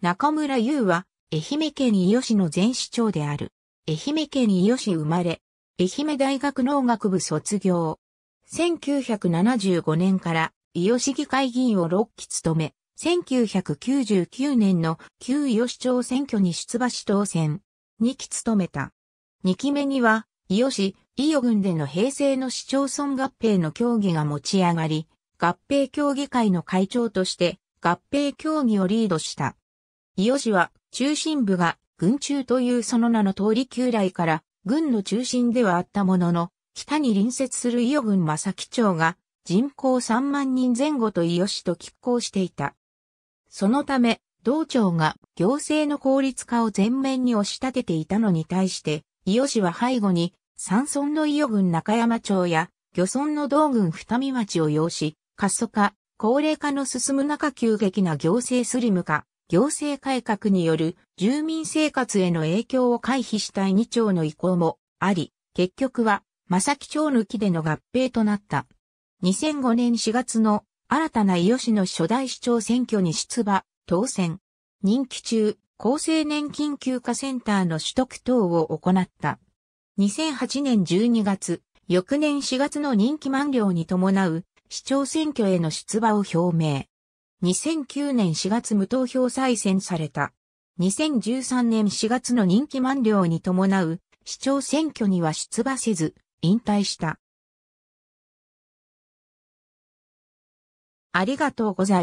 中村優は、愛媛県伊予市の前市長である。愛媛県伊予市生まれ、愛媛大学農学部卒業。1975年から伊予市議会議員を6期務め、1999年の旧伊予市長選挙に出馬し当選。2期務めた。2期目には、伊予市、伊予郡での平成の市町村合併の協議が持ち上がり、合併協議会の会長として合併協議をリードした。伊予市は中心部が群中というその名の通り旧来から軍の中心ではあったものの、北に隣接する伊予郡正木町が人口3万人前後と伊予市と拮抗していた。そのため、道庁が行政の効率化を前面に押し立てていたのに対して、伊予市は背後に山村の伊予郡中山町や漁村の道郡二見町を要し、過疎化、高齢化の進む中急激な行政スリム化、行政改革による住民生活への影響を回避したい2町の意向もあり、結局は、正木町抜きでの合併となった。2005年4月の新たな伊予市の初代市長選挙に出馬、当選。任期中、厚生年金休暇センターの取得等を行った。2008年12月、翌年4月の任期満了に伴う市長選挙への出馬を表明。2009年4月無投票再選された。2013年4月の任期満了に伴う市長選挙には出馬せず引退した。ありがとうございます。